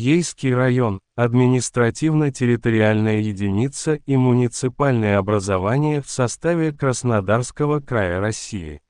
Ейский район – административно-территориальная единица и муниципальное образование в составе Краснодарского края России.